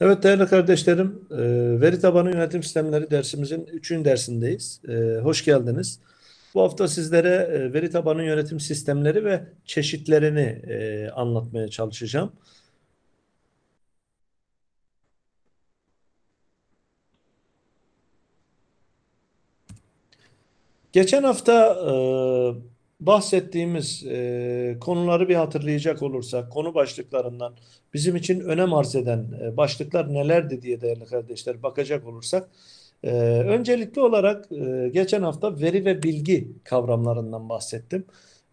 Evet değerli kardeşlerim, e, veri tabanı yönetim sistemleri dersimizin 3. dersindeyiz. E, hoş geldiniz. Bu hafta sizlere e, veri tabanı yönetim sistemleri ve çeşitlerini anlatmaya çalışacağım. Geçen hafta bahsettiğimiz e, konuları bir hatırlayacak olursak, konu başlıklarından bizim için önem arz eden e, başlıklar nelerdi diye değerli kardeşler bakacak olursak, e, öncelikli olarak e, geçen hafta veri ve bilgi kavramlarından bahsettim.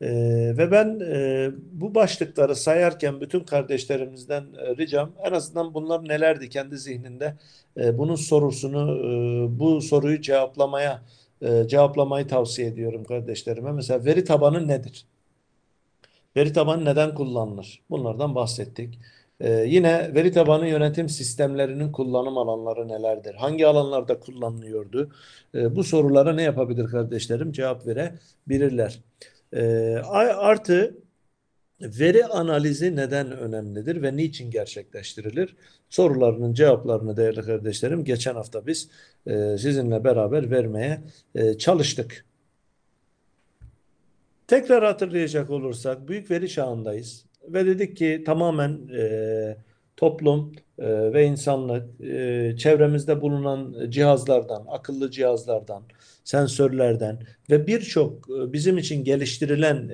E, ve ben e, bu başlıkları sayarken bütün kardeşlerimizden e, ricam en azından bunlar nelerdi kendi zihninde e, bunun sorusunu, e, bu soruyu cevaplamaya çalışıyoruz e, cevaplamayı tavsiye ediyorum kardeşlerime. Mesela veri tabanı nedir? Veri tabanı neden kullanılır? Bunlardan bahsettik. Ee, yine veri tabanı yönetim sistemlerinin kullanım alanları nelerdir? Hangi alanlarda kullanılıyordu? Ee, bu sorulara ne yapabilir kardeşlerim? Cevap verebilirler. Ee, artı veri analizi neden önemlidir ve niçin gerçekleştirilir? Sorularının cevaplarını değerli kardeşlerim geçen hafta biz e, sizinle beraber vermeye e, çalıştık. Tekrar hatırlayacak olursak büyük veri çağındayız ve dedik ki tamamen e, toplum e, ve insanlık e, çevremizde bulunan cihazlardan, akıllı cihazlardan, sensörlerden ve birçok e, bizim için geliştirilen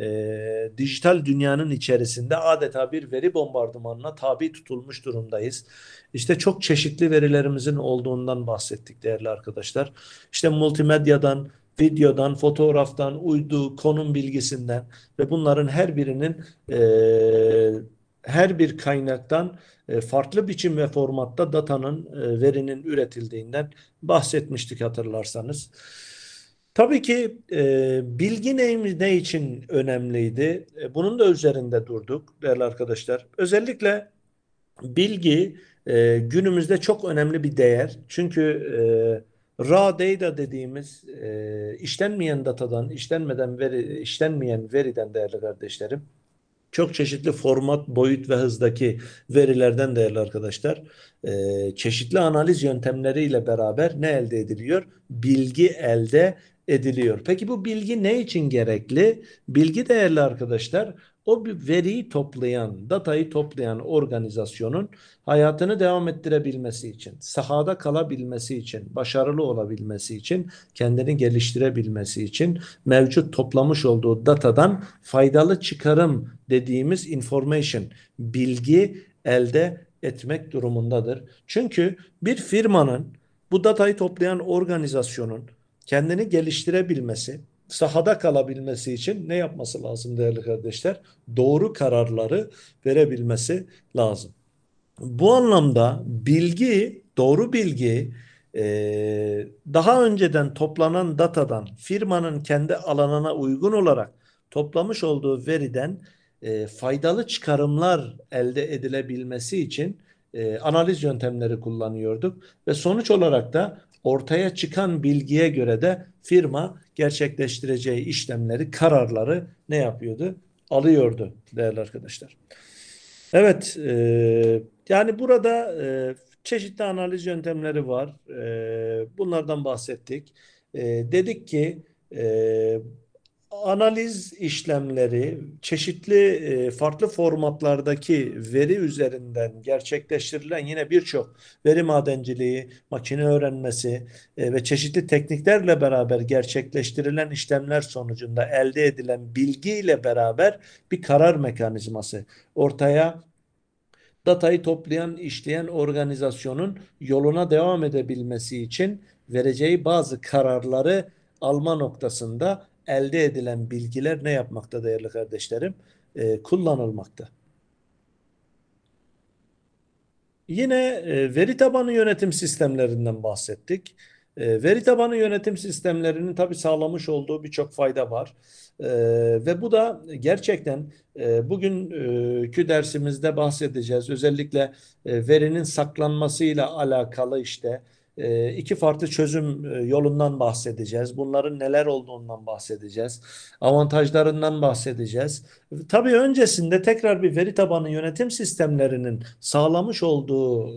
dijital dünyanın içerisinde adeta bir veri bombardımanına tabi tutulmuş durumdayız. İşte çok çeşitli verilerimizin olduğundan bahsettik değerli arkadaşlar. İşte multimedyadan, videodan, fotoğraftan, uydu, konum bilgisinden ve bunların her birinin e, her bir kaynaktan e, farklı biçim ve formatta datanın, e, verinin üretildiğinden bahsetmiştik hatırlarsanız. Tabii ki e, bilgi ne, ne için önemliydi? E, bunun da üzerinde durduk değerli arkadaşlar. Özellikle bilgi e, günümüzde çok önemli bir değer. Çünkü e, raw data dediğimiz e, işlenmeyen datadan, işlenmeden veri, işlenmeyen veriden değerli kardeşlerim çok çeşitli format, boyut ve hızdaki verilerden değerli arkadaşlar e, çeşitli analiz yöntemleriyle beraber ne elde ediliyor? Bilgi elde ediliyor. Peki bu bilgi ne için gerekli? Bilgi değerli arkadaşlar o bir veriyi toplayan, datayı toplayan organizasyonun hayatını devam ettirebilmesi için, sahada kalabilmesi için, başarılı olabilmesi için, kendini geliştirebilmesi için mevcut toplamış olduğu datadan faydalı çıkarım dediğimiz information, bilgi elde etmek durumundadır. Çünkü bir firmanın bu datayı toplayan organizasyonun kendini geliştirebilmesi, sahada kalabilmesi için ne yapması lazım değerli kardeşler? Doğru kararları verebilmesi lazım. Bu anlamda bilgi, doğru bilgi e, daha önceden toplanan datadan firmanın kendi alanına uygun olarak toplamış olduğu veriden e, faydalı çıkarımlar elde edilebilmesi için e, analiz yöntemleri kullanıyorduk ve sonuç olarak da ortaya çıkan bilgiye göre de firma gerçekleştireceği işlemleri, kararları ne yapıyordu? Alıyordu değerli arkadaşlar. Evet, e, yani burada e, çeşitli analiz yöntemleri var. E, bunlardan bahsettik. E, dedik ki e, analiz işlemleri çeşitli e, farklı formatlardaki veri üzerinden gerçekleştirilen yine birçok veri madenciliği, makine öğrenmesi e, ve çeşitli tekniklerle beraber gerçekleştirilen işlemler sonucunda elde edilen bilgiyle beraber bir karar mekanizması ortaya datayı toplayan, işleyen organizasyonun yoluna devam edebilmesi için vereceği bazı kararları alma noktasında elde edilen bilgiler ne yapmakta değerli kardeşlerim? E, kullanılmakta. Yine e, veri tabanı yönetim sistemlerinden bahsettik. E, veri tabanı yönetim sistemlerinin tabi sağlamış olduğu birçok fayda var. E, ve bu da gerçekten e, bugünkü e, dersimizde bahsedeceğiz. Özellikle e, verinin saklanmasıyla alakalı işte ee, iki farklı çözüm e, yolundan bahsedeceğiz. Bunların neler olduğundan bahsedeceğiz. Avantajlarından bahsedeceğiz. Tabii öncesinde tekrar bir veri tabanı yönetim sistemlerinin sağlamış olduğu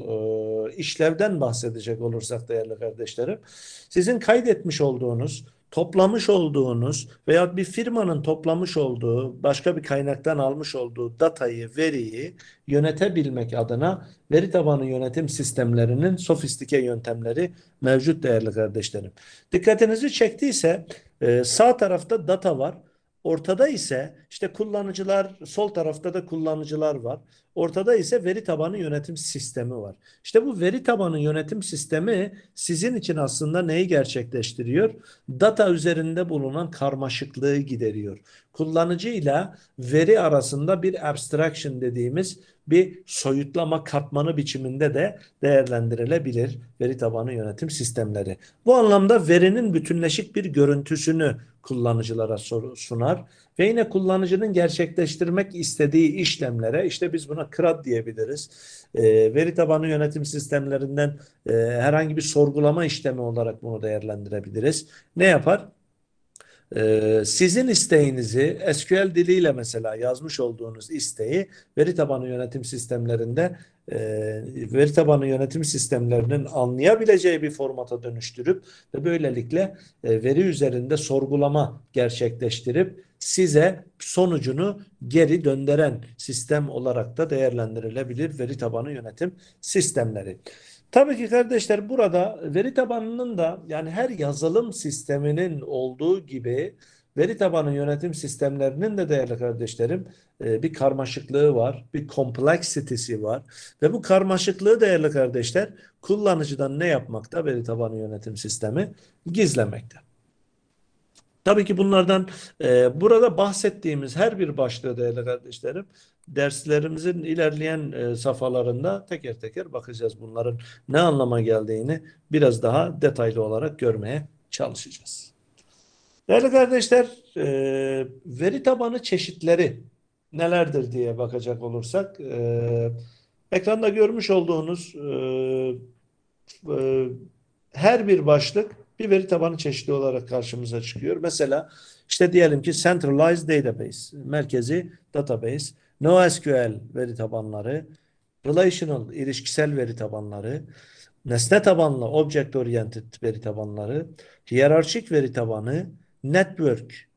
e, işlevden bahsedecek olursak değerli kardeşlerim. Sizin kaydetmiş olduğunuz toplamış olduğunuz veya bir firmanın toplamış olduğu, başka bir kaynaktan almış olduğu datayı, veriyi yönetebilmek adına veri tabanı yönetim sistemlerinin sofistike yöntemleri mevcut değerli kardeşlerim. Dikkatinizi çektiyse e, sağ tarafta data var. Ortada ise işte kullanıcılar, sol tarafta da kullanıcılar var. Ortada ise veri tabanı yönetim sistemi var. İşte bu veri tabanı yönetim sistemi sizin için aslında neyi gerçekleştiriyor? Data üzerinde bulunan karmaşıklığı gideriyor. Kullanıcı ile veri arasında bir abstraction dediğimiz bir soyutlama katmanı biçiminde de değerlendirilebilir veri tabanı yönetim sistemleri. Bu anlamda verinin bütünleşik bir görüntüsünü kullanıcılara sunar ve yine kullanıcının gerçekleştirmek istediği işlemlere işte biz buna CRUD diyebiliriz. E, veri tabanı yönetim sistemlerinden e, herhangi bir sorgulama işlemi olarak bunu değerlendirebiliriz. Ne yapar? Ee, sizin isteğinizi SQL diliyle mesela yazmış olduğunuz isteği veri tabanı yönetim sistemlerinde e, veri tabanı yönetim sistemlerinin anlayabileceği bir formata dönüştürüp ve böylelikle e, veri üzerinde sorgulama gerçekleştirip size sonucunu geri döndüren sistem olarak da değerlendirilebilir veri tabanı yönetim sistemleri. Tabii ki kardeşler burada veri tabanının da yani her yazılım sisteminin olduğu gibi veri tabanı yönetim sistemlerinin de değerli kardeşlerim e, bir karmaşıklığı var, bir kompleksitesi var ve bu karmaşıklığı değerli kardeşler kullanıcıdan ne yapmakta veri tabanı yönetim sistemi gizlemekte. Tabii ki bunlardan e, burada bahsettiğimiz her bir başlığı değerli kardeşlerim derslerimizin ilerleyen e, safhalarında teker teker bakacağız bunların ne anlama geldiğini biraz daha detaylı olarak görmeye çalışacağız. Değerli kardeşler e, veri tabanı çeşitleri nelerdir diye bakacak olursak e, ekranda görmüş olduğunuz e, e, her bir başlık bir veri tabanı çeşidi olarak karşımıza çıkıyor. Mesela işte diyelim ki Centralized Database, merkezi database, NoSQL veri tabanları, Relational, ilişkisel veri tabanları, nesne tabanlı, object oriented veri tabanları, hiyerarşik veri tabanı, network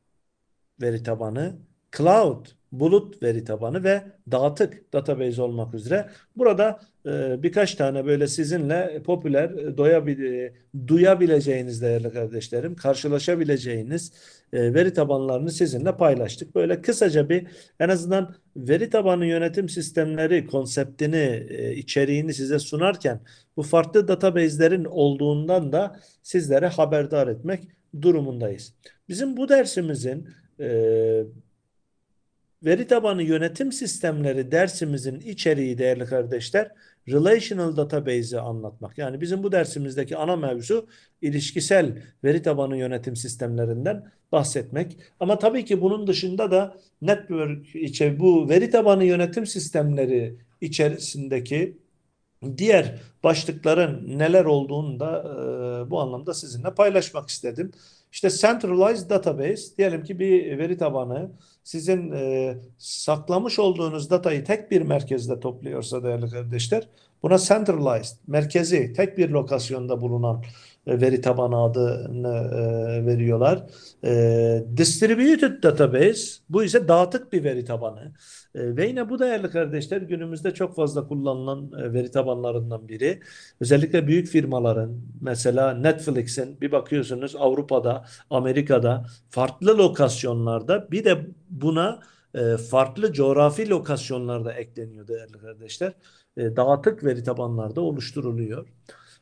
veri tabanı, cloud bulut veri tabanı ve dağıtık database olmak üzere. Burada e, birkaç tane böyle sizinle popüler e, doyabil e, duyabileceğiniz değerli kardeşlerim, karşılaşabileceğiniz e, veri tabanlarını sizinle paylaştık. Böyle kısaca bir en azından veri tabanı yönetim sistemleri konseptini, e, içeriğini size sunarken bu farklı database'lerin olduğundan da sizlere haberdar etmek durumundayız. Bizim bu dersimizin e, Veri tabanı yönetim sistemleri dersimizin içeriği değerli kardeşler relational database'i anlatmak. Yani bizim bu dersimizdeki ana mevzu ilişkisel veri tabanı yönetim sistemlerinden bahsetmek. Ama tabii ki bunun dışında da network içe bu veri tabanı yönetim sistemleri içerisindeki diğer başlıkların neler olduğunu da e, bu anlamda sizinle paylaşmak istedim. İşte centralized database diyelim ki bir veri tabanı sizin e, saklamış olduğunuz datayı tek bir merkezde topluyorsa değerli kardeşler buna centralized merkezi tek bir lokasyonda bulunan veri taban adını e, veriyorlar. E, distributed database bu ise dağıtık bir veri tabanı. E, ve yine bu değerli kardeşler günümüzde çok fazla kullanılan e, veri tabanlarından biri. Özellikle büyük firmaların mesela Netflix'in bir bakıyorsunuz Avrupa'da, Amerika'da farklı lokasyonlarda bir de buna e, farklı coğrafi lokasyonlarda ekleniyor değerli kardeşler. E, dağıtık veri tabanlarda oluşturuluyor.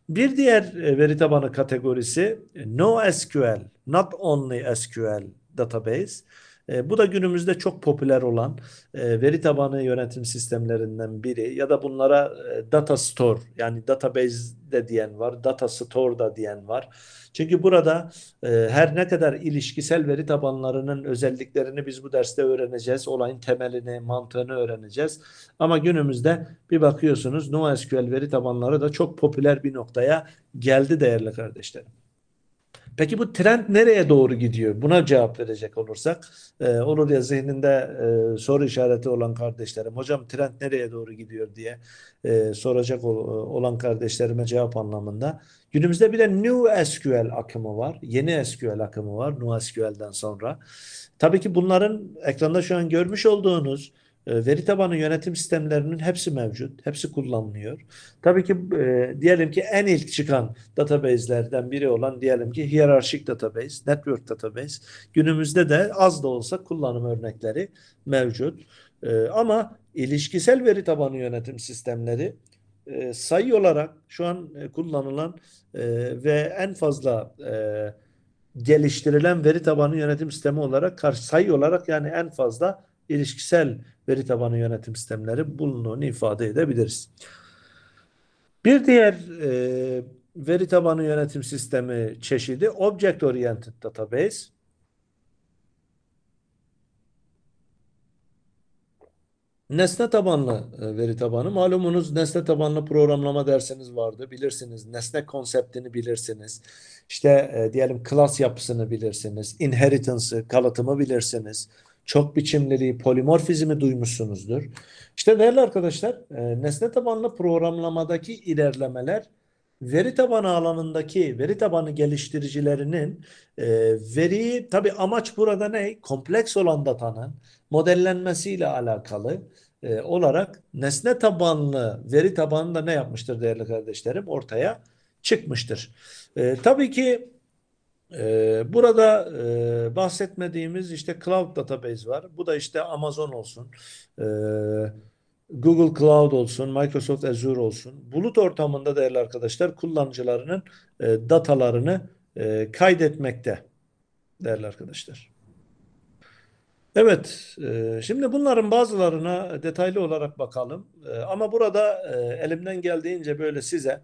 Bir diğer e, veri tabanı kategorisi e, NoSQL, Not Only SQL database. E, bu da günümüzde çok popüler olan e, veri tabanı yönetim sistemlerinden biri ya da bunlara e, data store yani database de diyen var, data store da diyen var. Çünkü burada e, her ne kadar ilişkisel veri tabanlarının özelliklerini biz bu derste öğreneceğiz. Olayın temelini, mantığını öğreneceğiz. Ama günümüzde bir bakıyorsunuz NoSQL veri tabanları da çok popüler bir noktaya geldi değerli kardeşlerim. Peki bu trend nereye doğru gidiyor? Buna cevap verecek olursak e, olur ya zihninde e, soru işareti olan kardeşlerim hocam trend nereye doğru gidiyor diye e, soracak ol, e, olan kardeşlerime cevap anlamında. Günümüzde bir de New SQL akımı var. Yeni SQL akımı var New SQL'den sonra. Tabii ki bunların ekranda şu an görmüş olduğunuz ee, veri tabanı yönetim sistemlerinin hepsi mevcut, hepsi kullanılıyor. Tabii ki e, diyelim ki en ilk çıkan database'lerden biri olan diyelim ki hiyerarşik database, network database. Günümüzde de az da olsa kullanım örnekleri mevcut. E, ama ilişkisel veri tabanı yönetim sistemleri e, sayı olarak şu an e, kullanılan e, ve en fazla e, geliştirilen veri tabanı yönetim sistemi olarak sayı olarak yani en fazla ilişkisel veri tabanı yönetim sistemleri bulunduğunu ifade edebiliriz. Bir diğer e, veri tabanı yönetim sistemi çeşidi Object Oriented Database. Nesne tabanlı e, veri tabanı. Malumunuz nesne tabanlı programlama dersiniz vardı. Bilirsiniz nesne konseptini bilirsiniz. İşte e, diyelim klas yapısını bilirsiniz. Inheritance'ı, kalıtımı bilirsiniz çok biçimliliği, polimorfizmi duymuşsunuzdur. İşte değerli arkadaşlar, e, nesne tabanlı programlamadaki ilerlemeler veri tabanı alanındaki veri tabanı geliştiricilerinin e, veriyi tabi amaç burada ne? Kompleks olan datanın modellenmesiyle alakalı e, olarak nesne tabanlı veri tabanında ne yapmıştır değerli kardeşlerim? Ortaya çıkmıştır. E, tabii ki ee, burada e, bahsetmediğimiz işte cloud database var. Bu da işte Amazon olsun, e, Google Cloud olsun, Microsoft Azure olsun. Bulut ortamında değerli arkadaşlar kullanıcılarının e, datalarını kaydetmekte değerli arkadaşlar. Evet, e, şimdi bunların bazılarına detaylı olarak bakalım. E, ama burada e, elimden geldiğince böyle size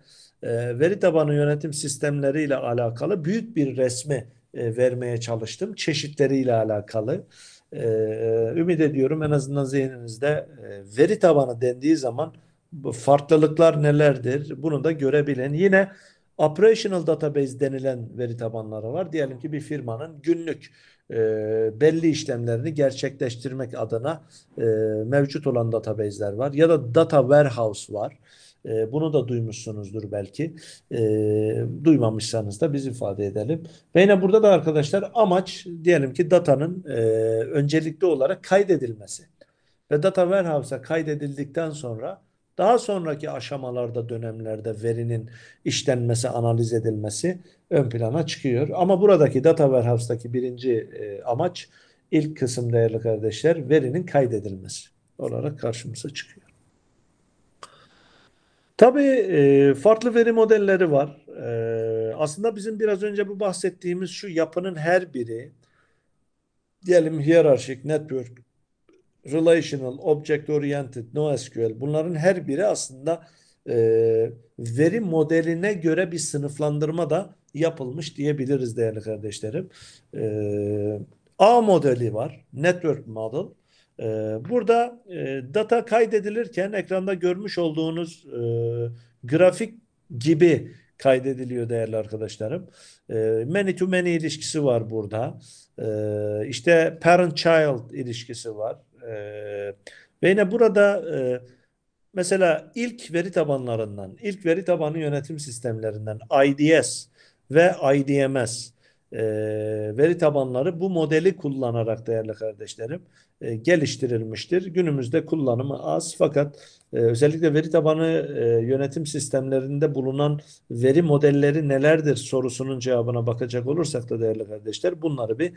veri tabanı yönetim sistemleriyle alakalı büyük bir resmi vermeye çalıştım. Çeşitleriyle alakalı. E, ümit ediyorum en azından zihninizde veri tabanı dendiği zaman farklılıklar nelerdir bunu da görebilen. Yine Operational database denilen veri tabanları var. Diyelim ki bir firmanın günlük e, belli işlemlerini gerçekleştirmek adına e, mevcut olan database'ler var. Ya da data warehouse var. E, bunu da duymuşsunuzdur belki. E, duymamışsanız da biz ifade edelim. Ve yine burada da arkadaşlar amaç diyelim ki datanın e, öncelikli olarak kaydedilmesi. Ve data warehouse'a kaydedildikten sonra daha sonraki aşamalarda, dönemlerde verinin işlenmesi, analiz edilmesi ön plana çıkıyor. Ama buradaki data warehouse'daki birinci e, amaç ilk kısım değerli kardeşler verinin kaydedilmesi olarak karşımıza çıkıyor. Tabii e, farklı veri modelleri var. E, aslında bizim biraz önce bu bahsettiğimiz şu yapının her biri diyelim hiyerarşik, network, relational, object oriented, NoSQL bunların her biri aslında e, veri modeline göre bir sınıflandırma da yapılmış diyebiliriz değerli kardeşlerim. E, A modeli var, network model. E, burada e, data kaydedilirken ekranda görmüş olduğunuz e, grafik gibi kaydediliyor değerli arkadaşlarım. E, many to many ilişkisi var burada. E, işte parent child ilişkisi var ve ee, yine burada e, mesela ilk veri tabanlarından, ilk veri tabanı yönetim sistemlerinden IDS ve IDMS e, veri tabanları bu modeli kullanarak değerli kardeşlerim e, geliştirilmiştir. Günümüzde kullanımı az fakat özellikle veri tabanı yönetim sistemlerinde bulunan veri modelleri nelerdir sorusunun cevabına bakacak olursak da değerli kardeşler bunları bir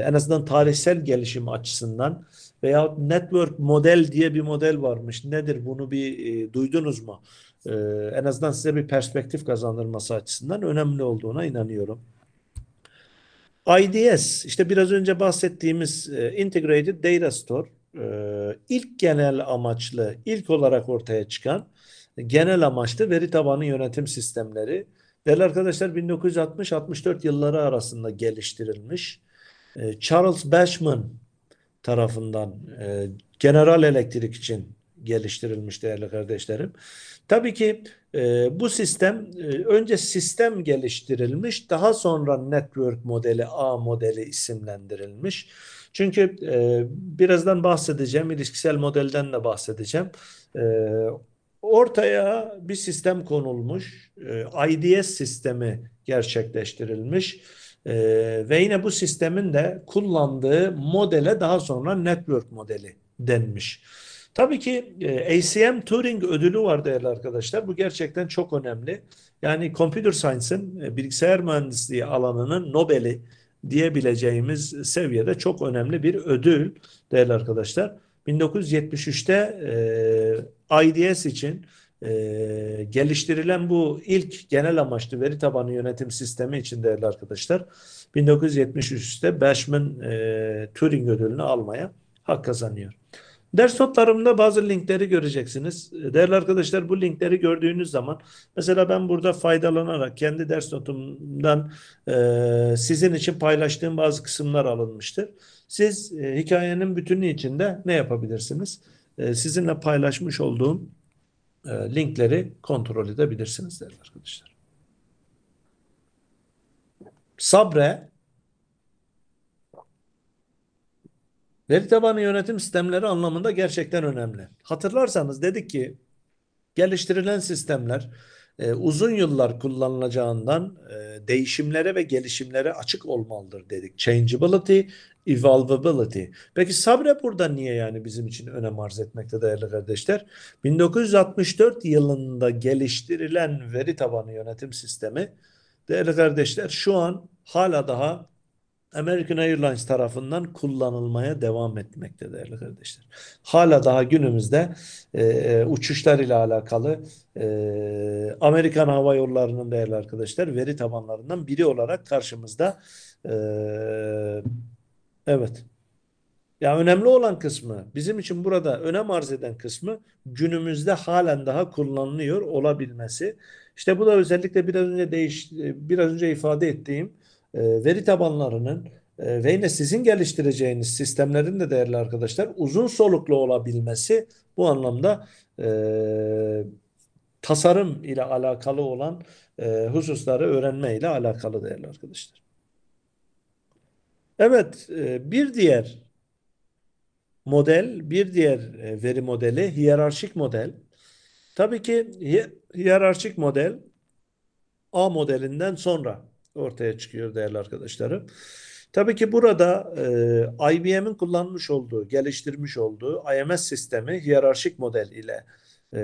en azından tarihsel gelişim açısından Veyahut network model diye bir model varmış. Nedir bunu bir e, duydunuz mu? E, en azından size bir perspektif kazandırması açısından önemli olduğuna inanıyorum. IDS işte biraz önce bahsettiğimiz e, Integrated Data Store e, ilk genel amaçlı ilk olarak ortaya çıkan e, genel amaçlı veri tabanı yönetim sistemleri. Değerli arkadaşlar 1960-64 yılları arasında geliştirilmiş. E, Charles Bashman tarafından e, general elektrik için geliştirilmiş değerli kardeşlerim. Tabii ki e, bu sistem e, önce sistem geliştirilmiş daha sonra network modeli A modeli isimlendirilmiş. Çünkü e, birazdan bahsedeceğim ilişkisel modelden de bahsedeceğim. E, ortaya bir sistem konulmuş. E, IDS sistemi gerçekleştirilmiş e, ve yine bu sistemin de kullandığı modele daha sonra network modeli denmiş. Tabii ki e, ACM Turing ödülü var değerli arkadaşlar. Bu gerçekten çok önemli. Yani computer science'ın e, bilgisayar mühendisliği alanının Nobel'i diyebileceğimiz seviyede çok önemli bir ödül değerli arkadaşlar. 1973'te e, IDS için ee, geliştirilen bu ilk genel amaçlı veri tabanı yönetim sistemi için değerli arkadaşlar 1973'te Bashman e, Turing ödülünü almaya hak kazanıyor. Ders notlarımda bazı linkleri göreceksiniz. Değerli arkadaşlar bu linkleri gördüğünüz zaman mesela ben burada faydalanarak kendi ders notumdan e, sizin için paylaştığım bazı kısımlar alınmıştır. Siz e, hikayenin bütünü içinde ne yapabilirsiniz? E, sizinle paylaşmış olduğum e, linkleri kontrol edebilirsiniz değerli arkadaşlar. Sabre veri tabanı yönetim sistemleri anlamında gerçekten önemli. Hatırlarsanız dedik ki geliştirilen sistemler e, uzun yıllar kullanılacağından e, e, değişimlere ve gelişimlere açık olmalıdır dedik. Changeability, evolvability. Peki sabre burada niye yani bizim için önem arz etmekte değerli kardeşler? 1964 yılında geliştirilen veri tabanı yönetim sistemi değerli kardeşler şu an hala daha American Airlines tarafından kullanılmaya devam etmekte değerli kardeşler. Hala daha günümüzde e, e, uçuşlar ile alakalı e, Amerikan Hava Yolları'nın değerli arkadaşlar veri tabanlarından biri olarak karşımızda e, evet ya önemli olan kısmı bizim için burada önem arz eden kısmı günümüzde halen daha kullanılıyor olabilmesi. İşte bu da özellikle biraz önce değiş e, biraz önce ifade ettiğim ee, veri tabanlarının e, ve yine sizin geliştireceğiniz sistemlerin de değerli arkadaşlar uzun soluklu olabilmesi bu anlamda e, tasarım ile alakalı olan e, hususları öğrenme ile alakalı değerli arkadaşlar. Evet e, bir diğer model bir diğer e, veri modeli hiyerarşik model. Tabii ki hiyerarşik model A modelinden sonra ortaya çıkıyor değerli arkadaşlarım. Tabii ki burada e, IBM'in kullanmış olduğu, geliştirmiş olduğu IMS sistemi hiyerarşik model ile e,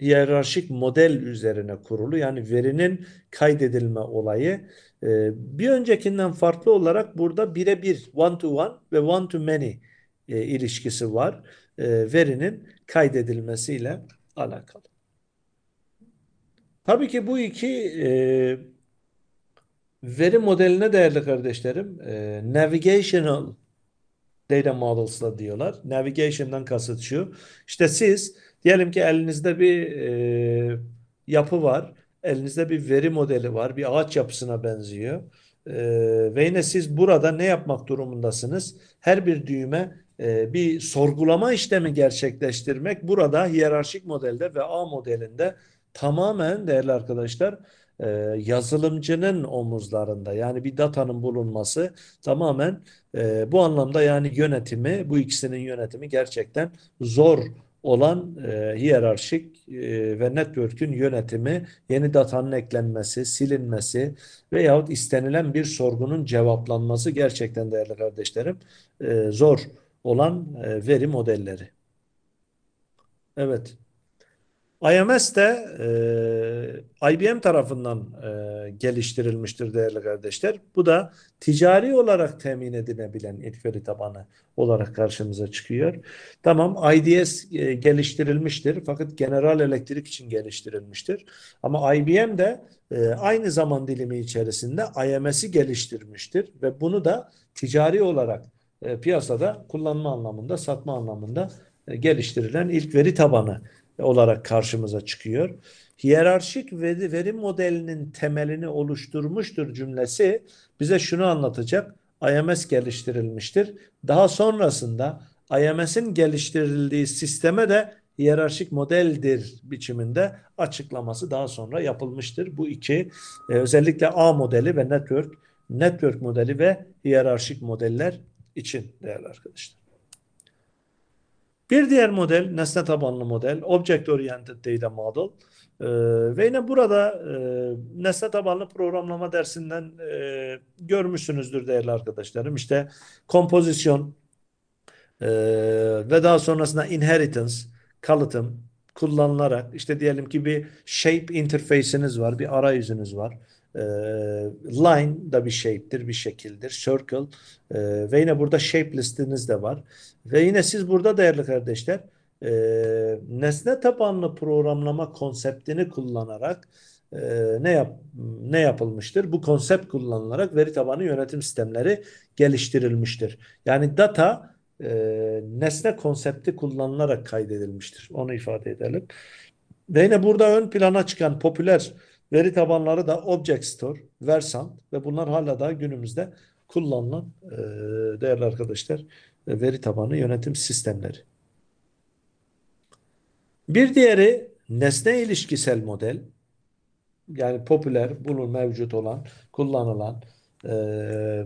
hiyerarşik model üzerine kurulu. Yani verinin kaydedilme olayı e, bir öncekinden farklı olarak burada birebir one to one ve one to many e, ilişkisi var. E, verinin kaydedilmesiyle alakalı. Tabii ki bu iki e, Veri modeline değerli kardeşlerim e, Navigational Data Models'la diyorlar. Navigation'dan kasıt şu. İşte siz diyelim ki elinizde bir e, yapı var. Elinizde bir veri modeli var. Bir ağaç yapısına benziyor. E, ve yine siz burada ne yapmak durumundasınız? Her bir düğme e, bir sorgulama işlemi gerçekleştirmek burada hiyerarşik modelde ve A modelinde tamamen değerli arkadaşlar e, yazılımcının omuzlarında yani bir datanın bulunması tamamen e, bu anlamda yani yönetimi bu ikisinin yönetimi gerçekten zor olan e, hiyerarşik e, ve network'ün yönetimi, yeni datanın eklenmesi, silinmesi veyahut istenilen bir sorgunun cevaplanması gerçekten değerli kardeşlerim e, zor olan e, veri modelleri. Evet. IMS de e, IBM tarafından e, geliştirilmiştir değerli kardeşler. Bu da ticari olarak temin edilebilen ilk veri tabanı olarak karşımıza çıkıyor. Tamam IDS e, geliştirilmiştir fakat General Elektrik için geliştirilmiştir. ama IBM de e, aynı zaman dilimi içerisinde IMS'i geliştirmiştir ve bunu da ticari olarak e, piyasada kullanma anlamında, satma anlamında e, geliştirilen ilk veri tabanı olarak karşımıza çıkıyor. Hiyerarşik veri, modelinin temelini oluşturmuştur cümlesi bize şunu anlatacak. IMS geliştirilmiştir. Daha sonrasında IMS'in geliştirildiği sisteme de hiyerarşik modeldir biçiminde açıklaması daha sonra yapılmıştır. Bu iki e, özellikle A modeli ve network, network modeli ve hiyerarşik modeller için değerli arkadaşlar. Bir diğer model nesne tabanlı model, object oriented data model. Ee, ve yine burada e, nesne tabanlı programlama dersinden e, görmüşsünüzdür değerli arkadaşlarım. İşte kompozisyon e, ve daha sonrasında inheritance, kalıtım kullanılarak işte diyelim ki bir shape interface'iniz var, bir arayüzünüz var. Ee, line da bir shape'tir, bir şekildir. Circle ee, ve yine burada shape listiniz de var. Ve yine siz burada değerli kardeşler ee, nesne tabanlı programlama konseptini kullanarak ne yap ne yapılmıştır? Bu konsept kullanılarak veri tabanı yönetim sistemleri geliştirilmiştir. Yani data nesne konsepti kullanılarak kaydedilmiştir. Onu ifade edelim. Ve yine burada ön plana çıkan popüler Veri tabanları da Object Store, Versant ve bunlar hala daha günümüzde kullanılan e, değerli arkadaşlar e, veri tabanı yönetim sistemleri. Bir diğeri nesne ilişkisel model. Yani popüler, bulun mevcut olan, kullanılan. E,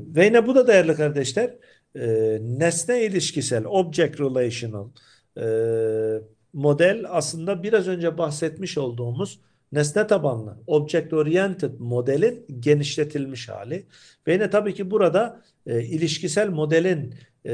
ve yine bu da değerli kardeşler e, nesne ilişkisel, object relational e, model aslında biraz önce bahsetmiş olduğumuz nesne tabanlı object oriented modelin genişletilmiş hali. Ve yine tabii ki burada e, ilişkisel modelin e,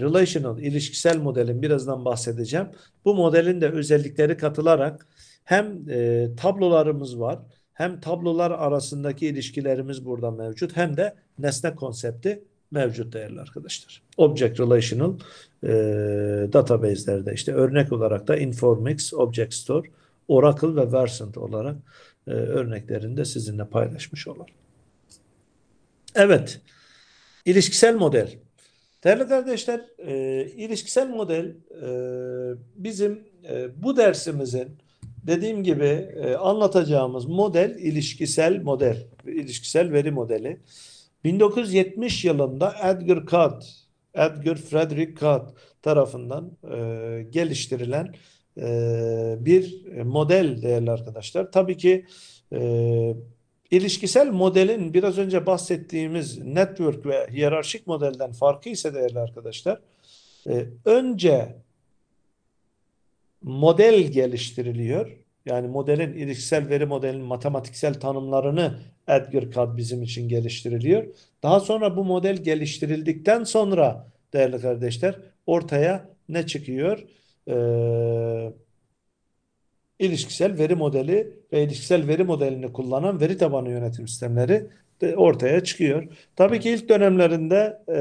relational ilişkisel modelin birazdan bahsedeceğim. Bu modelin de özellikleri katılarak hem e, tablolarımız var hem tablolar arasındaki ilişkilerimiz burada mevcut hem de nesne konsepti mevcut değerli arkadaşlar. Object Relational e, database'lerde işte örnek olarak da Informix, Object Store Oracle ve Versant olarak e, örneklerini sizinle paylaşmış olalım. Evet, ilişkisel model. Değerli kardeşler, e, ilişkisel model e, bizim e, bu dersimizin dediğim gibi e, anlatacağımız model ilişkisel model, ilişkisel veri modeli. 1970 yılında Edgar Cod, Edgar Frederick Cod tarafından e, geliştirilen ee, bir model değerli arkadaşlar. Tabii ki e, ilişkisel modelin biraz önce bahsettiğimiz network ve hiyerarşik modelden farkı ise değerli arkadaşlar e, önce model geliştiriliyor. Yani modelin ilişkisel veri modelinin matematiksel tanımlarını Edgar Cad bizim için geliştiriliyor. Daha sonra bu model geliştirildikten sonra değerli kardeşler ortaya ne çıkıyor? e, ilişkisel veri modeli ve ilişkisel veri modelini kullanan veri tabanı yönetim sistemleri de ortaya çıkıyor. Tabii ki ilk dönemlerinde e,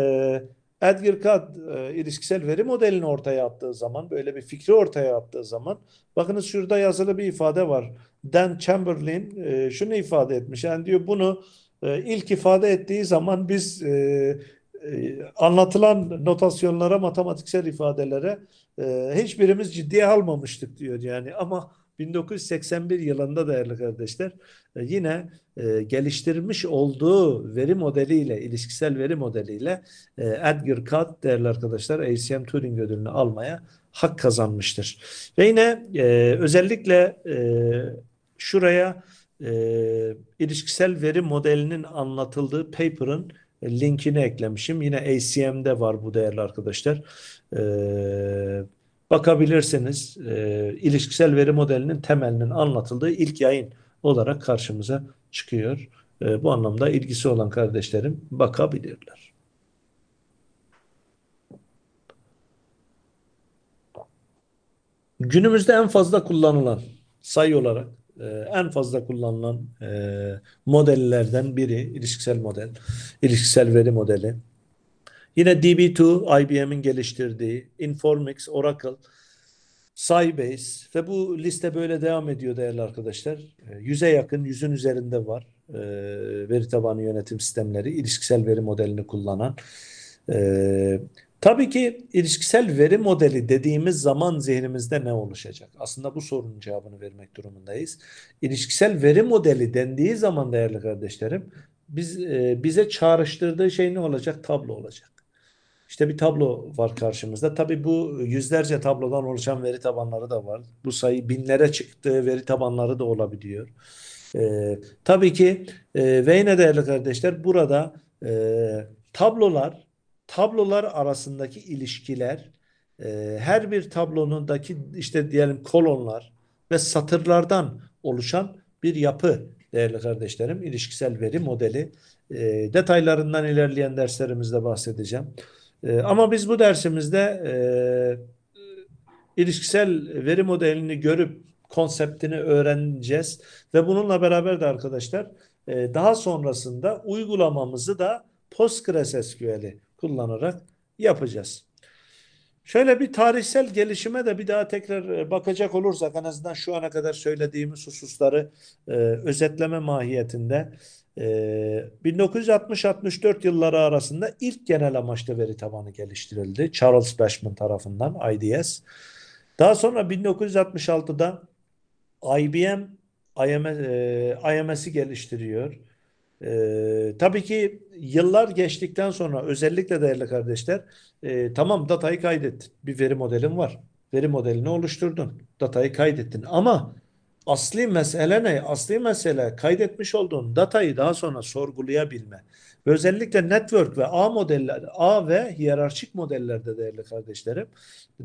Edgar Cad e, ilişkisel veri modelini ortaya attığı zaman, böyle bir fikri ortaya attığı zaman, bakınız şurada yazılı bir ifade var. Dan Chamberlain e, şunu ifade etmiş. Yani diyor bunu e, ilk ifade ettiği zaman biz e, e, anlatılan notasyonlara, matematiksel ifadelere e, hiçbirimiz ciddiye almamıştık diyor yani ama 1981 yılında değerli kardeşler e, yine e, geliştirmiş olduğu veri modeliyle, ilişkisel veri modeliyle e, Edgar Cad değerli arkadaşlar ACM Turing ödülünü almaya hak kazanmıştır. Ve yine e, özellikle e, şuraya e, ilişkisel veri modelinin anlatıldığı paper'ın e, linkini eklemişim. Yine ACM'de var bu değerli arkadaşlar. E, bakabilirsiniz. Ee, ilişkisel veri modelinin temelinin anlatıldığı ilk yayın olarak karşımıza çıkıyor. E, bu anlamda ilgisi olan kardeşlerim bakabilirler. Günümüzde en fazla kullanılan sayı olarak ee, en fazla kullanılan e, modellerden biri ilişkisel model, ilişkisel veri modeli. Yine DB2 IBM'in geliştirdiği, Informix, Oracle, Sybase ve bu liste böyle devam ediyor değerli arkadaşlar. Ee, yüze yakın, yüzün üzerinde var e, veri tabanı yönetim sistemleri, ilişkisel veri modelini kullanan. E, Tabii ki ilişkisel veri modeli dediğimiz zaman zihnimizde ne oluşacak? Aslında bu sorunun cevabını vermek durumundayız. İlişkisel veri modeli dendiği zaman değerli kardeşlerim biz e, bize çağrıştırdığı şey ne olacak? Tablo olacak. İşte bir tablo var karşımızda. Tabii bu yüzlerce tablodan oluşan veri tabanları da var. Bu sayı binlere çıktığı veri tabanları da olabiliyor. E, tabii ki e, ve yine değerli kardeşler burada e, tablolar tablolar arasındaki ilişkiler, e, her bir tablonundaki işte diyelim kolonlar ve satırlardan oluşan bir yapı değerli kardeşlerim. ilişkisel veri modeli. E, detaylarından ilerleyen derslerimizde bahsedeceğim. E, ama biz bu dersimizde e, ilişkisel veri modelini görüp konseptini öğreneceğiz ve bununla beraber de arkadaşlar e, daha sonrasında uygulamamızı da PostgreSQL'i kullanarak yapacağız. Şöyle bir tarihsel gelişime de bir daha tekrar e, bakacak olursak en azından şu ana kadar söylediğimiz hususları e, özetleme mahiyetinde e, 1960-64 yılları arasında ilk genel amaçlı veri tabanı geliştirildi. Charles Bashman tarafından IDS. Daha sonra 1966'da IBM IMS, e, IMS'i geliştiriyor. Ee, tabii ki yıllar geçtikten sonra özellikle değerli kardeşler e, tamam datayı kaydettin. Bir veri modelin var. Veri modelini oluşturdun. Datayı kaydettin ama asli mesele ne? Asli mesele kaydetmiş olduğun datayı daha sonra sorgulayabilme. Ve özellikle network ve A modeller, A ve hiyerarşik modellerde değerli kardeşlerim,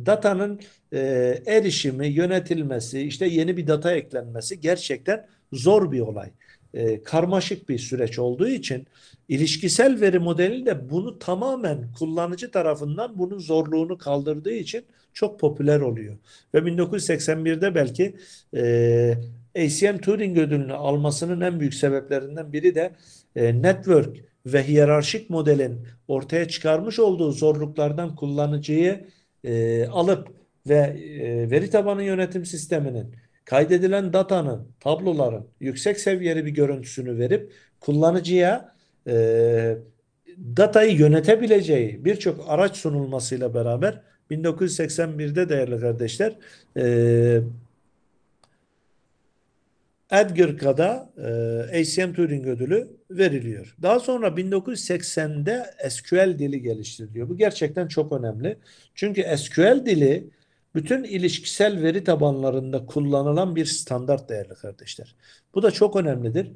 datanın e, erişimi, yönetilmesi, işte yeni bir data eklenmesi gerçekten zor bir olay e, karmaşık bir süreç olduğu için ilişkisel veri modeli de bunu tamamen kullanıcı tarafından bunun zorluğunu kaldırdığı için çok popüler oluyor. Ve 1981'de belki e, ACM Turing ödülünü almasının en büyük sebeplerinden biri de e, network ve hiyerarşik modelin ortaya çıkarmış olduğu zorluklardan kullanıcıyı e, alıp ve e, veri tabanı yönetim sisteminin kaydedilen datanın, tabloların yüksek seviyeli bir görüntüsünü verip kullanıcıya e, datayı yönetebileceği birçok araç sunulmasıyla beraber 1981'de değerli kardeşler e, Edgar'da e, ACM Turing ödülü veriliyor. Daha sonra 1980'de SQL dili geliştiriliyor. Bu gerçekten çok önemli. Çünkü SQL dili bütün ilişkisel veri tabanlarında kullanılan bir standart değerli kardeşler. Bu da çok önemlidir.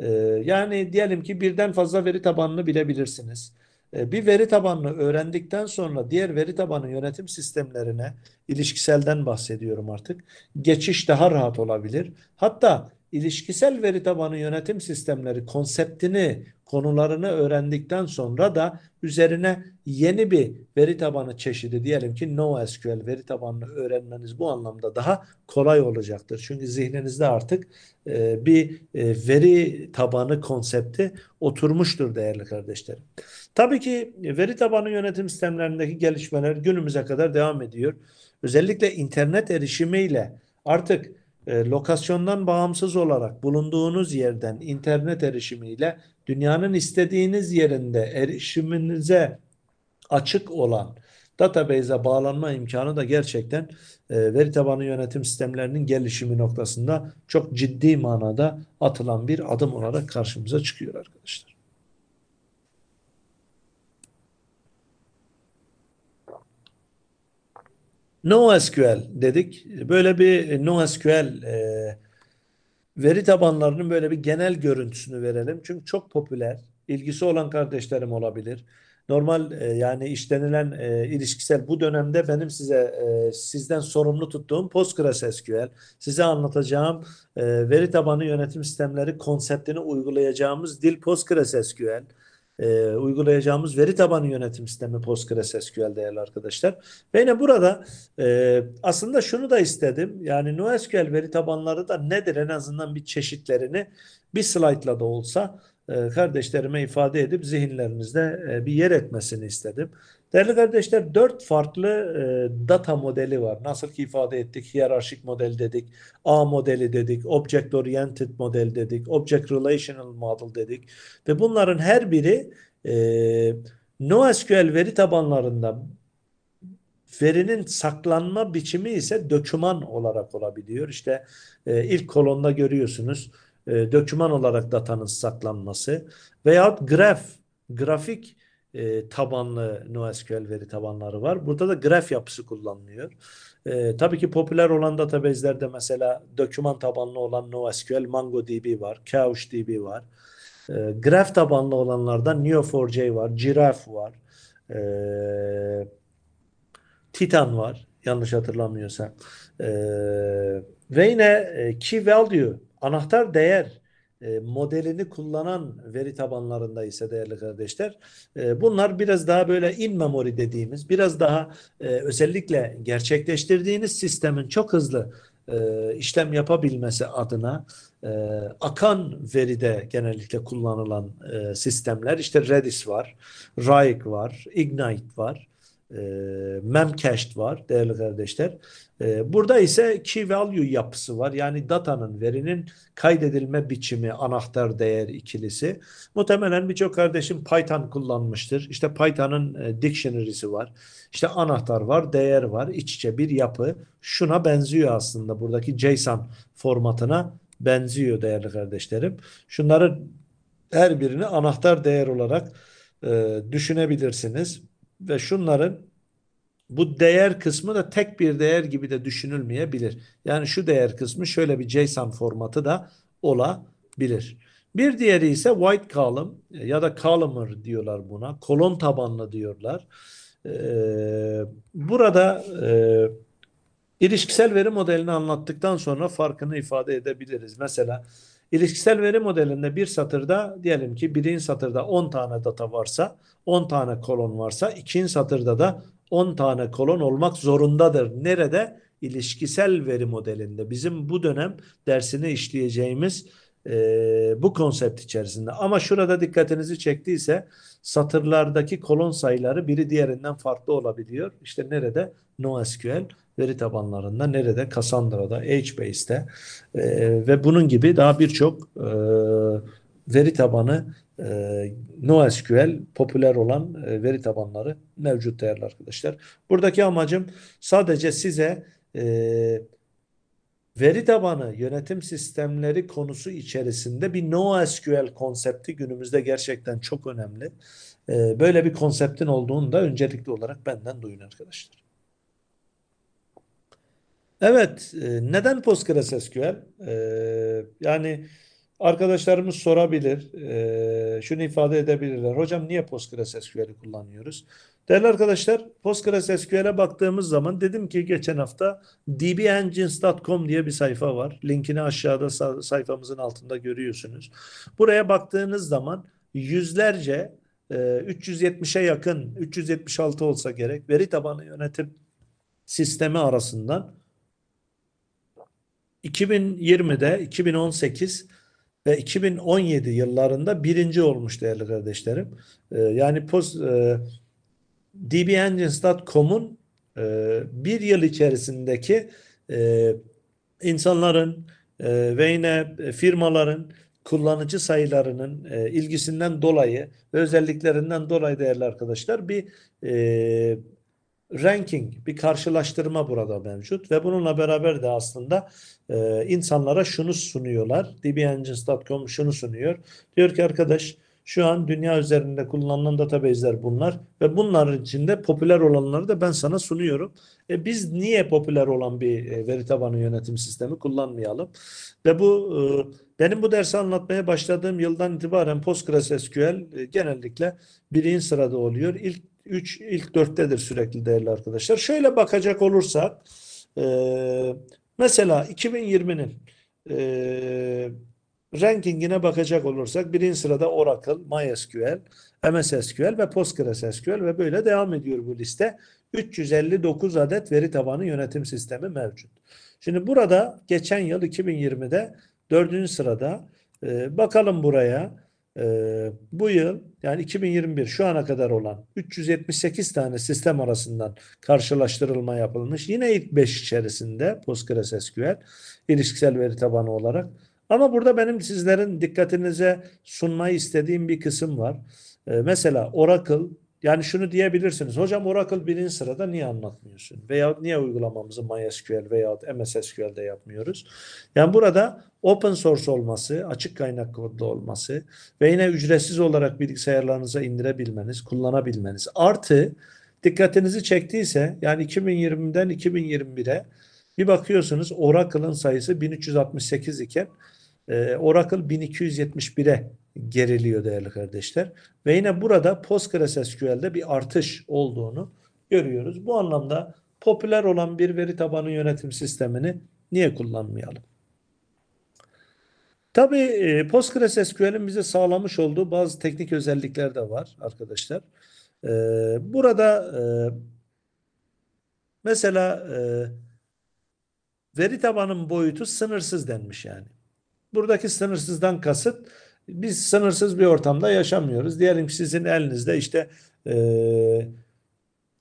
Ee, yani diyelim ki birden fazla veri tabanını bilebilirsiniz. Ee, bir veri tabanını öğrendikten sonra diğer veri tabanı yönetim sistemlerine ilişkiselden bahsediyorum artık. Geçiş daha rahat olabilir. Hatta ilişkisel veri tabanı yönetim sistemleri konseptini, konularını öğrendikten sonra da üzerine yeni bir veri tabanı çeşidi diyelim ki NoSQL veri tabanını öğrenmeniz bu anlamda daha kolay olacaktır. Çünkü zihninizde artık e, bir e, veri tabanı konsepti oturmuştur değerli kardeşlerim. Tabii ki veri tabanı yönetim sistemlerindeki gelişmeler günümüze kadar devam ediyor. Özellikle internet erişimiyle artık e, lokasyondan bağımsız olarak bulunduğunuz yerden internet erişimiyle dünyanın istediğiniz yerinde erişiminize açık olan database'e bağlanma imkanı da gerçekten e, veri tabanı yönetim sistemlerinin gelişimi noktasında çok ciddi manada atılan bir adım olarak karşımıza çıkıyor arkadaşlar. NoSQL dedik. Böyle bir e, NoSQL e, veri tabanlarının böyle bir genel görüntüsünü verelim. Çünkü çok popüler. ilgisi olan kardeşlerim olabilir. Normal e, yani işlenilen e, ilişkisel bu dönemde benim size e, sizden sorumlu tuttuğum PostgreSQL, size anlatacağım e, veri tabanı yönetim sistemleri konseptini uygulayacağımız dil PostgreSQL e, uygulayacağımız veri tabanı yönetim sistemi PostgreSQL değerli arkadaşlar. Ve yine burada e, aslında şunu da istedim. Yani NoSQL veri tabanları da nedir? En azından bir çeşitlerini bir slaytla da olsa e, kardeşlerime ifade edip zihinlerinizde e, bir yer etmesini istedim. Değerli kardeşler dört farklı e, data modeli var. Nasıl ki ifade ettik hiyerarşik model dedik, A modeli dedik, object oriented model dedik, object relational model dedik ve bunların her biri e, NoSQL veri tabanlarında verinin saklanma biçimi ise döküman olarak olabiliyor. İşte e, ilk kolonda görüyorsunuz e, döküman olarak datanın saklanması veyahut graf, grafik e, tabanlı NoSQL veri tabanları var. Burada da graf yapısı kullanılıyor. E, tabii ki popüler olan database'lerde mesela doküman tabanlı olan NoSQL, MongoDB var, CouchDB var. E, graf tabanlı olanlarda Neo4j var, Giraffe var, e, Titan var yanlış hatırlamıyorsam. E, ve yine e, key value, anahtar değer e, modelini kullanan veri tabanlarında ise değerli kardeşler e, bunlar biraz daha böyle in memory dediğimiz biraz daha e, özellikle gerçekleştirdiğiniz sistemin çok hızlı işlem yapabilmesi adına akan veride genellikle kullanılan sistemler işte Redis var, Raik var, Ignite var e, Memcached var değerli kardeşler. Ee, burada ise key value yapısı var. Yani datanın, verinin kaydedilme biçimi, anahtar değer ikilisi. Muhtemelen birçok kardeşim Python kullanmıştır. İşte Python'ın e, dictionary'si var. İşte anahtar var, değer var. İç içe bir yapı. Şuna benziyor aslında buradaki JSON formatına benziyor değerli kardeşlerim. Şunları her birini anahtar değer olarak e, düşünebilirsiniz ve şunların bu değer kısmı da tek bir değer gibi de düşünülmeyebilir. Yani şu değer kısmı şöyle bir JSON formatı da olabilir. Bir diğeri ise white column e, ya da columnar diyorlar buna. Kolon tabanlı diyorlar. Ee, burada e, ilişkisel veri modelini anlattıktan sonra farkını ifade edebiliriz. Mesela İlişkisel veri modelinde bir satırda diyelim ki birinci satırda 10 tane data varsa, 10 tane kolon varsa, ikinci satırda da 10 tane kolon olmak zorundadır. Nerede? İlişkisel veri modelinde. Bizim bu dönem dersini işleyeceğimiz e, bu konsept içerisinde. Ama şurada dikkatinizi çektiyse satırlardaki kolon sayıları biri diğerinden farklı olabiliyor. İşte nerede? NoSQL veri tabanlarında, nerede? Cassandra'da, HBase'de e, ve bunun gibi daha birçok e, veri tabanı e, NoSQL popüler olan e, veri tabanları mevcut değerli arkadaşlar. Buradaki amacım sadece size e, veri tabanı yönetim sistemleri konusu içerisinde bir NoSQL konsepti günümüzde gerçekten çok önemli. Ee, böyle bir konseptin olduğunu da öncelikli olarak benden duyun arkadaşlar. Evet, e, neden PostgreSQL? Ee, yani Arkadaşlarımız sorabilir, şunu ifade edebilirler. Hocam niye PostgreSQL'i kullanıyoruz? Değerli arkadaşlar PostgreSQL'e baktığımız zaman dedim ki geçen hafta dbengines.com diye bir sayfa var. Linkini aşağıda sayfamızın altında görüyorsunuz. Buraya baktığınız zaman yüzlerce 370'e yakın 376 olsa gerek veri tabanı yönetim sistemi arasından 2020'de 2018 ve 2017 yıllarında birinci olmuş değerli kardeşlerim. Ee, yani poz, e, dbengines.com'un e, bir yıl içerisindeki e, insanların e, ve yine firmaların kullanıcı sayılarının e, ilgisinden dolayı özelliklerinden dolayı değerli arkadaşlar bir ranking bir karşılaştırma burada mevcut ve bununla beraber de aslında e, insanlara şunu sunuyorlar. dbengines.com şunu sunuyor. Diyor ki arkadaş şu an dünya üzerinde kullanılan database'ler bunlar ve bunların içinde popüler olanları da ben sana sunuyorum. E biz niye popüler olan bir e, veri tabanı yönetim sistemi kullanmayalım? Ve bu e, benim bu dersi anlatmaya başladığım yıldan itibaren PostgreSQL e, genellikle birinci sırada oluyor. İlk 3 ilk 4'tedir sürekli değerli arkadaşlar. Şöyle bakacak olursak e, mesela 2020'nin e, rankingine bakacak olursak birinci sırada Oracle, MySQL, MS SQL ve Postgres SQL ve böyle devam ediyor bu liste. 359 adet veri tabanı yönetim sistemi mevcut. Şimdi burada geçen yıl 2020'de dördüncü sırada e, bakalım buraya e, bu yıl yani 2021 şu ana kadar olan 378 tane sistem arasından karşılaştırılma yapılmış. Yine ilk 5 içerisinde PostgreSQL ilişkisel veri tabanı olarak. Ama burada benim sizlerin dikkatinize sunmayı istediğim bir kısım var. E, mesela Oracle yani şunu diyebilirsiniz. Hocam Oracle birinci sırada niye anlatmıyorsun? Veya niye uygulamamızı MySQL veya MS SQL'de yapmıyoruz? Yani burada open source olması, açık kaynak kodlu olması ve yine ücretsiz olarak bilgisayarlarınıza indirebilmeniz, kullanabilmeniz. Artı dikkatinizi çektiyse yani 2020'den 2021'e bir bakıyorsunuz Oracle'ın sayısı 1368 iken Oracle 1271'e geriliyor değerli kardeşler. Ve yine burada PostgreSQL'de bir artış olduğunu görüyoruz. Bu anlamda popüler olan bir veri tabanı yönetim sistemini niye kullanmayalım? Tabii e, PostgreSQL'in bize sağlamış olduğu bazı teknik özellikler de var arkadaşlar. E, burada e, mesela veri tabanın boyutu sınırsız denmiş yani. Buradaki sınırsızdan kasıt biz sınırsız bir ortamda yaşamıyoruz. Diyelim ki sizin elinizde işte e,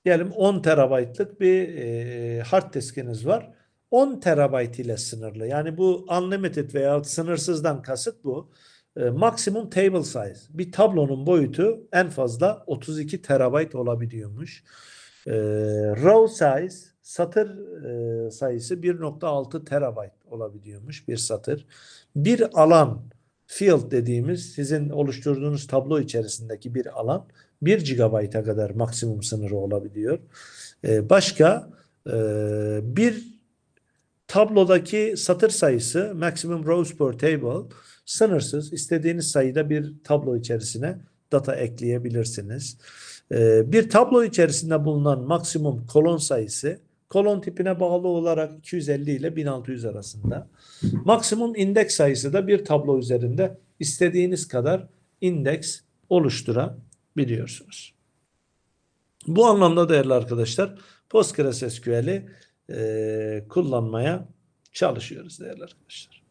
diyelim 10 terabaytlık bir e, hard diskiniz var. 10 terabayt ile sınırlı. Yani bu unlimited veya sınırsızdan kasıt bu. E, maksimum table size. Bir tablonun boyutu en fazla 32 terabayt olabiliyormuş. E, row size satır e, sayısı 1.6 terabayt olabiliyormuş bir satır. Bir alan field dediğimiz sizin oluşturduğunuz tablo içerisindeki bir alan 1 GB'a kadar maksimum sınırı olabiliyor. Ee, başka e, bir tablodaki satır sayısı maximum rows per table sınırsız. istediğiniz sayıda bir tablo içerisine data ekleyebilirsiniz. Ee, bir tablo içerisinde bulunan maksimum kolon sayısı kolon tipine bağlı olarak 250 ile 1600 arasında. Maksimum indeks sayısı da bir tablo üzerinde istediğiniz kadar indeks oluşturabiliyorsunuz. Bu anlamda değerli arkadaşlar PostgreSQL'i e, kullanmaya çalışıyoruz değerli arkadaşlar.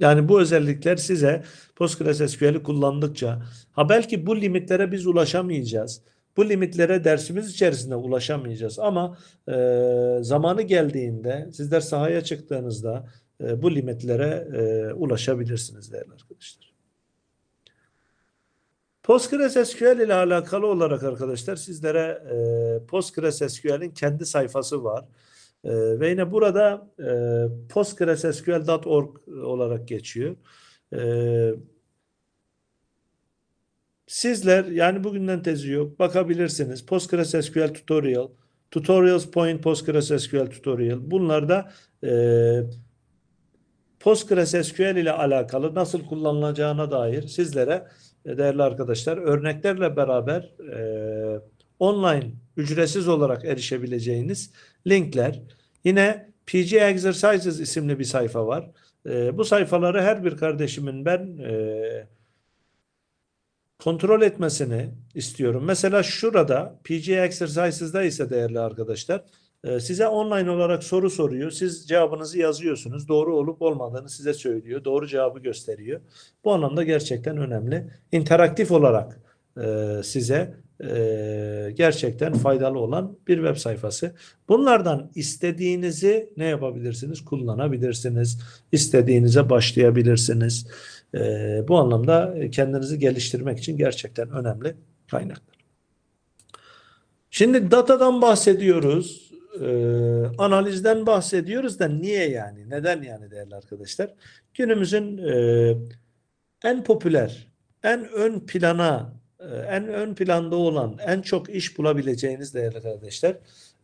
Yani bu özellikler size PostgreSQL'i kullandıkça ha belki bu limitlere biz ulaşamayacağız bu limitlere dersimiz içerisinde ulaşamayacağız ama e, zamanı geldiğinde sizler sahaya çıktığınızda e, bu limitlere e, ulaşabilirsiniz değerli arkadaşlar. PostgreSQL ile alakalı olarak arkadaşlar sizlere e, PostgreSQL'in kendi sayfası var. E, ve yine burada e, postgresql.org olarak geçiyor. E, Sizler yani bugünden tezi yok bakabilirsiniz. PostgreSQL Tutorial, Tutorials Point PostgreSQL Tutorial bunlar da e, PostgreSQL ile alakalı nasıl kullanılacağına dair sizlere e, değerli arkadaşlar örneklerle beraber e, online ücretsiz olarak erişebileceğiniz linkler. Yine PG Exercises isimli bir sayfa var. E, bu sayfaları her bir kardeşimin ben e, kontrol etmesini istiyorum. Mesela şurada PG Exercises'da ise değerli arkadaşlar e, size online olarak soru soruyor. Siz cevabınızı yazıyorsunuz. Doğru olup olmadığını size söylüyor. Doğru cevabı gösteriyor. Bu anlamda gerçekten önemli. İnteraktif olarak e, size e, gerçekten faydalı olan bir web sayfası. Bunlardan istediğinizi ne yapabilirsiniz? Kullanabilirsiniz. İstediğinize başlayabilirsiniz. E, bu anlamda kendinizi geliştirmek için gerçekten önemli kaynaklar. Şimdi datadan bahsediyoruz, e, analizden bahsediyoruz da niye yani, neden yani değerli arkadaşlar? Günümüzün e, en popüler, en ön plana, e, en ön planda olan, en çok iş bulabileceğiniz değerli kardeşler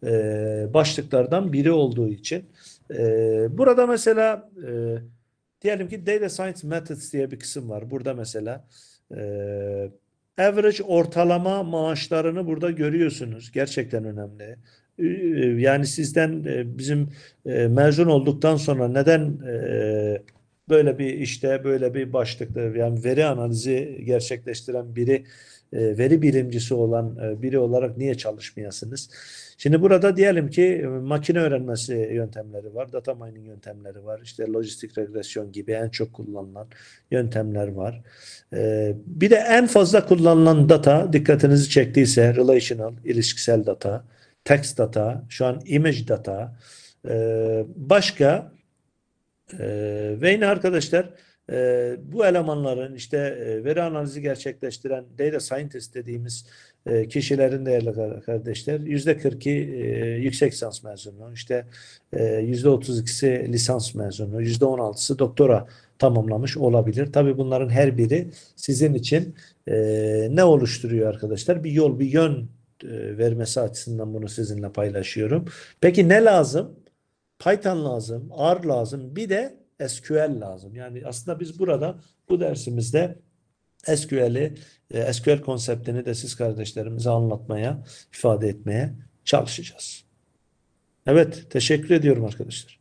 e, başlıklardan biri olduğu için e, burada mesela e, Diyelim ki Data Science Methods diye bir kısım var. Burada mesela e, average ortalama maaşlarını burada görüyorsunuz. Gerçekten önemli. Yani sizden e, bizim e, mezun olduktan sonra neden e, böyle bir işte böyle bir başlıkta yani veri analizi gerçekleştiren biri e, veri bilimcisi olan e, biri olarak niye çalışmayasınız? Şimdi burada diyelim ki e, makine öğrenmesi yöntemleri var, data mining yöntemleri var, işte lojistik regresyon gibi en çok kullanılan yöntemler var. bir de en fazla kullanılan data dikkatinizi çektiyse relational, ilişkisel data, text data, şu an image data, başka e, ve yine arkadaşlar e, bu elemanların işte e, veri analizi gerçekleştiren data scientist dediğimiz e, kişilerin değerli kardeşler yüzde 42 e, yüksek lisans mezunu, işte e, yüzde 32'si lisans mezunu, yüzde 16'sı doktora tamamlamış olabilir. Tabi bunların her biri sizin için e, ne oluşturuyor arkadaşlar? Bir yol, bir yön e, vermesi açısından bunu sizinle paylaşıyorum. Peki ne lazım? Python lazım, R lazım, bir de SQL lazım. Yani aslında biz burada bu dersimizde SQL'i, e, SQL konseptini de siz kardeşlerimize anlatmaya, ifade etmeye çalışacağız. Evet, teşekkür ediyorum arkadaşlar.